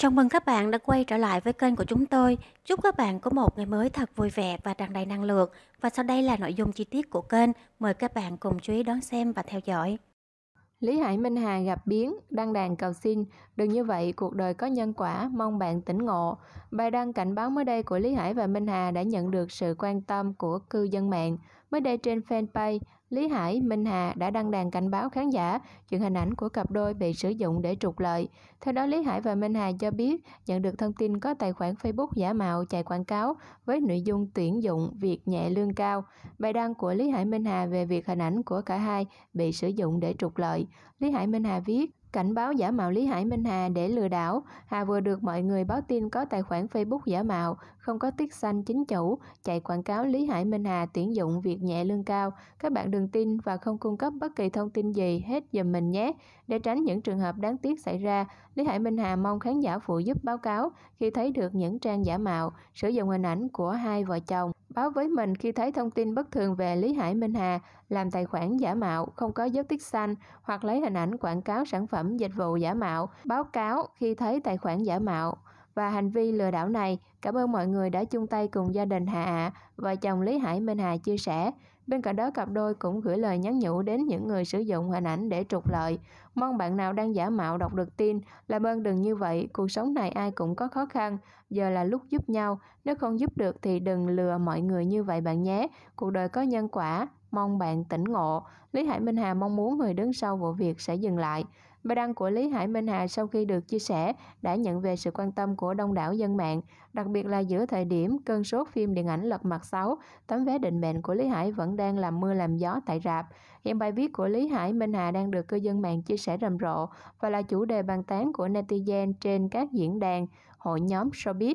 Chào mừng các bạn đã quay trở lại với kênh của chúng tôi. Chúc các bạn có một ngày mới thật vui vẻ và tràn đầy năng lượng. Và sau đây là nội dung chi tiết của kênh. Mời các bạn cùng chú ý đón xem và theo dõi. Lý Hải Minh Hà gặp biến, đăng đàn cầu xin. Đừng như vậy, cuộc đời có nhân quả, mong bạn tỉnh ngộ. Bài đăng cảnh báo mới đây của Lý Hải và Minh Hà đã nhận được sự quan tâm của cư dân mạng. Mới đây trên fanpage Lý Hải, Minh Hà đã đăng đàn cảnh báo khán giả chuyện hình ảnh của cặp đôi bị sử dụng để trục lợi. Theo đó, Lý Hải và Minh Hà cho biết nhận được thông tin có tài khoản Facebook giả mạo chạy quảng cáo với nội dung tuyển dụng việc nhẹ lương cao. Bài đăng của Lý Hải Minh Hà về việc hình ảnh của cả hai bị sử dụng để trục lợi. Lý Hải Minh Hà viết, Cảnh báo giả mạo Lý Hải Minh Hà để lừa đảo, Hà vừa được mọi người báo tin có tài khoản Facebook giả mạo, không có tiết xanh chính chủ, chạy quảng cáo Lý Hải Minh Hà tuyển dụng việc nhẹ lương cao. Các bạn đừng tin và không cung cấp bất kỳ thông tin gì hết giùm mình nhé. Để tránh những trường hợp đáng tiếc xảy ra, Lý Hải Minh Hà mong khán giả phụ giúp báo cáo khi thấy được những trang giả mạo, sử dụng hình ảnh của hai vợ chồng báo với mình khi thấy thông tin bất thường về Lý Hải Minh Hà, làm tài khoản giả mạo, không có dấu tích xanh hoặc lấy hình ảnh quảng cáo sản phẩm dịch vụ giả mạo, báo cáo khi thấy tài khoản giả mạo và hành vi lừa đảo này. Cảm ơn mọi người đã chung tay cùng gia đình Hạ Ạ, à, chồng Lý Hải Minh Hà chia sẻ. Bên cạnh đó, cặp đôi cũng gửi lời nhắn nhủ đến những người sử dụng hình ảnh để trục lợi. Mong bạn nào đang giả mạo đọc được tin, làm ơn đừng như vậy, cuộc sống này ai cũng có khó khăn, giờ là lúc giúp nhau, nếu không giúp được thì đừng lừa mọi người như vậy bạn nhé. Cuộc đời có nhân quả, mong bạn tỉnh ngộ. Lý Hải Minh Hà mong muốn người đứng sau vụ việc sẽ dừng lại. Bài đăng của Lý Hải Minh Hà sau khi được chia sẻ đã nhận về sự quan tâm của đông đảo dân mạng, đặc biệt là giữa thời điểm cơn sốt phim điện ảnh Lật Mặt 6, tấm vé định mệnh của Lý Hải vẫn đang làm mưa làm gió tại rạp. Hiện bài viết của Lý Hải Minh Hà đang được cư dân mạng chia sẻ rầm rộ và là chủ đề bàn tán của netizen trên các diễn đàn, hội nhóm showbiz.